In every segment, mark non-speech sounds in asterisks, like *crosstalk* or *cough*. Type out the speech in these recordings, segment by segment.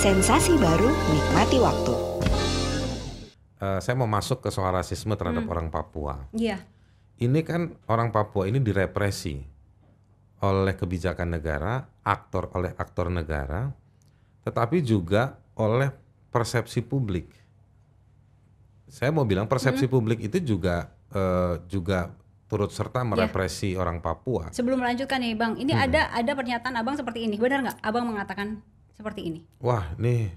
Sensasi baru, nikmati waktu. Uh, saya mau masuk ke soal rasisme terhadap hmm. orang Papua. Iya. Yeah. Ini kan orang Papua ini direpresi oleh kebijakan negara, aktor oleh aktor negara, tetapi juga oleh persepsi publik. Saya mau bilang persepsi hmm. publik itu juga uh, juga turut serta iya. merepresi yeah. orang Papua. Sebelum melanjutkan nih Bang, ini hmm. ada ada pernyataan Abang seperti ini. Benar nggak Abang mengatakan seperti ini. Wah, nih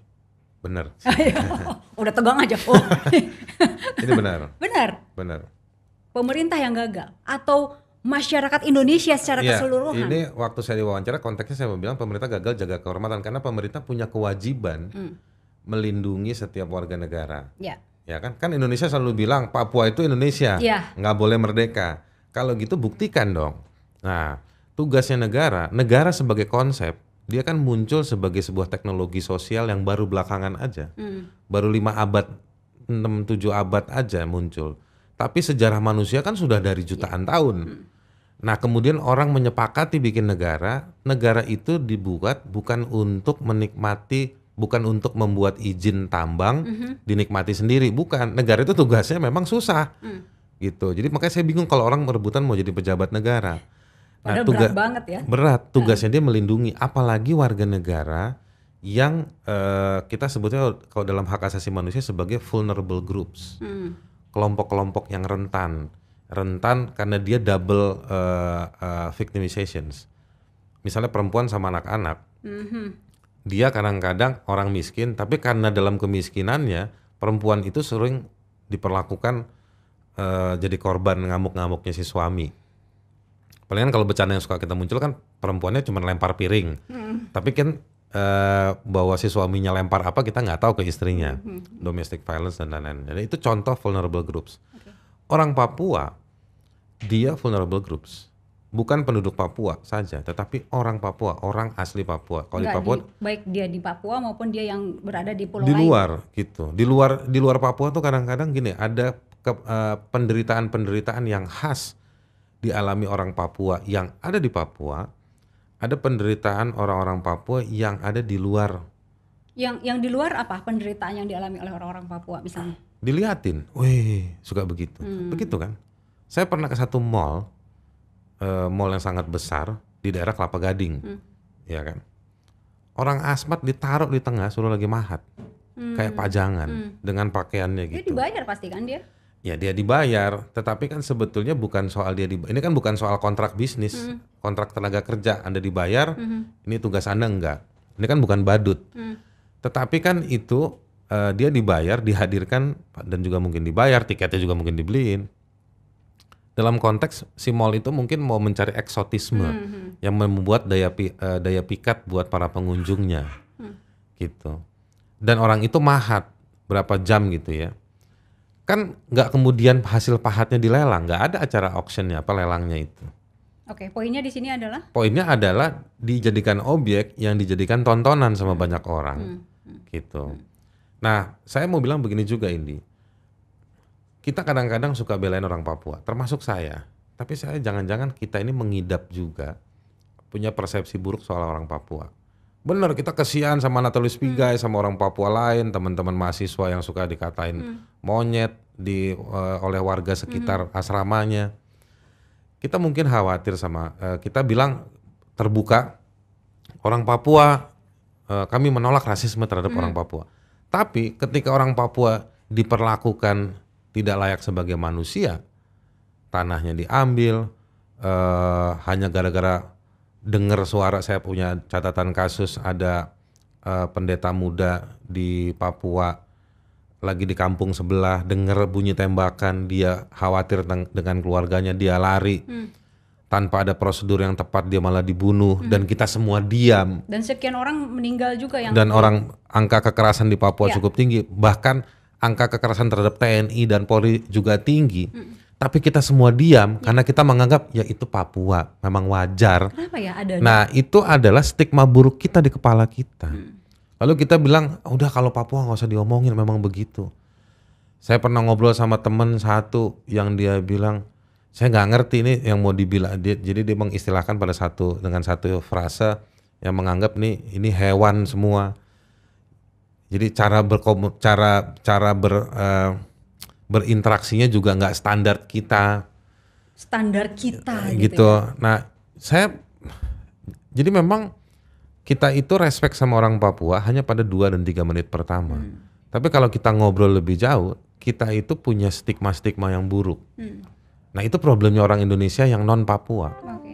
benar. *laughs* Udah tegang aja. Oh. *laughs* ini benar. Benar. Benar. Pemerintah yang gagal atau masyarakat Indonesia secara ya, keseluruhan. Ini waktu saya diwawancara konteksnya saya bilang pemerintah gagal jaga kehormatan karena pemerintah punya kewajiban hmm. melindungi setiap warga negara. Ya. Ya kan? Kan Indonesia selalu bilang Papua itu Indonesia, ya. nggak boleh merdeka. Kalau gitu buktikan dong. Nah, tugasnya negara, negara sebagai konsep dia kan muncul sebagai sebuah teknologi sosial yang baru belakangan aja. hmm. Baru lima abad, enam tujuh abad aja muncul. Tapi sejarah manusia kan sudah dari iya. jutaan yeah. tahun. hmm. Nah, kemudian orang menyepakati bikin negara, negara itu dibuat bukan untuk menikmati bukan untuk membuat izin tambang mm -hmm. dinikmati sendiri, bukan. Negara itu tugasnya memang susah. Mm. Gitu. Jadi makanya saya bingung kalau orang merebutan mau jadi pejabat negara. Nah, tugas, berat banget ya. Berat nah. tugasnya dia melindungi, apalagi warga negara yang uh, kita sebutnya kalau dalam hak asasi manusia sebagai vulnerable groups, hmm. kelompok-kelompok hmm. yang rentan, rentan karena dia double uh, uh, victimizations. Misalnya perempuan sama anak-anak, hmm. dia kadang-kadang orang miskin, tapi karena dalam kemiskinannya perempuan itu sering diperlakukan uh, jadi korban ngamuk-ngamuknya si suami palingan kalau bercanda yang suka kita muncul kan perempuannya cuma lempar piring hmm. tapi kan uh, eh, bahwa si suaminya lempar apa kita nggak tahu ke istrinya hmm. domestic violence dan lain-lain jadi itu contoh vulnerable groups okay. orang Papua dia vulnerable groups bukan penduduk Papua saja, tetapi orang Papua, orang asli Papua. Kalau di Papua, di, baik dia di Papua maupun dia yang berada di pulau di luar lain. gitu, di luar di luar Papua tuh kadang-kadang gini ada eh, penderitaan-penderitaan yang khas dialami orang Papua yang ada di Papua, ada penderitaan orang-orang Papua yang ada di luar. Yang yang di luar apa penderitaan yang dialami oleh orang-orang Papua misalnya? Diliatin, wih suka begitu, hmm. begitu kan? Saya pernah ke satu mall, uh, mall yang sangat besar di daerah Kelapa Gading, hmm. ya kan? Orang asmat ditaruh di tengah, suruh lagi mahat, hmm. kayak pajangan hmm. dengan pakaiannya gitu. Dia dibayar pasti kan dia? ya dia dibayar tetapi kan sebetulnya bukan soal dia dibayar. ini kan bukan soal kontrak bisnis mm. kontrak tenaga kerja anda dibayar mm -hmm. ini tugas anda enggak ini kan bukan badut mm. tetapi kan itu uh, dia dibayar dihadirkan dan juga mungkin dibayar tiketnya juga mungkin dibeliin dalam konteks si mall itu mungkin mau mencari eksotisme mm -hmm. yang membuat daya pi, uh, daya pikat buat para pengunjungnya mm. gitu dan orang itu mahat berapa jam gitu ya kan nggak kemudian hasil pahatnya dilelang, nggak ada acara auctionnya apa lelangnya itu. Oke, poinnya di sini adalah? Poinnya adalah dijadikan objek yang dijadikan tontonan sama hmm. banyak orang, hmm. hmm gitu. Hmm. Nah, saya mau bilang begini juga Indi, kita kadang-kadang suka belain orang Papua, termasuk saya. Tapi saya jangan-jangan kita ini mengidap juga punya persepsi buruk soal orang Papua. Bener, kita kesian sama Natalie Pigai, hmm. sama orang Papua lain, teman-teman mahasiswa yang suka dikatain hmm. monyet di uh, oleh warga sekitar hmm. asramanya. Kita mungkin khawatir sama uh, kita bilang terbuka orang Papua uh, kami menolak rasisme terhadap hmm. orang Papua. Tapi ketika orang Papua diperlakukan tidak layak sebagai manusia, tanahnya diambil uh, hanya gara-gara dengar suara saya punya catatan kasus ada uh, pendeta muda di Papua lagi di kampung sebelah dengar bunyi tembakan dia khawatir dengan keluarganya dia lari hmm. tanpa ada prosedur yang tepat dia malah dibunuh hmm. dan kita semua diam dan sekian orang meninggal juga yang dan orang angka kekerasan di Papua ya. cukup tinggi bahkan angka kekerasan terhadap TNI dan Polri juga tinggi hmm tapi kita semua diam ya. karena kita menganggap ya itu Papua memang wajar. Kenapa ya ada? Nah itu adalah stigma buruk kita di kepala kita. Hmm. Lalu kita bilang udah kalau Papua nggak usah diomongin memang begitu. Saya pernah ngobrol sama temen satu yang dia bilang saya nggak ngerti ini yang mau dibilang dia, jadi dia mengistilahkan pada satu dengan satu frasa yang menganggap nih ini hewan semua. Jadi cara berkomun cara cara ber uh, berinteraksinya juga nggak standar kita standar kita eh, gitu, gitu. Ya. nah saya jadi memang kita itu respect sama orang Papua hanya pada dua dan tiga menit pertama. Hmm. Tapi kalau kita ngobrol lebih jauh, kita itu punya stigma-stigma yang buruk. Hmm. Nah, itu problemnya orang Indonesia yang non Papua. Okay.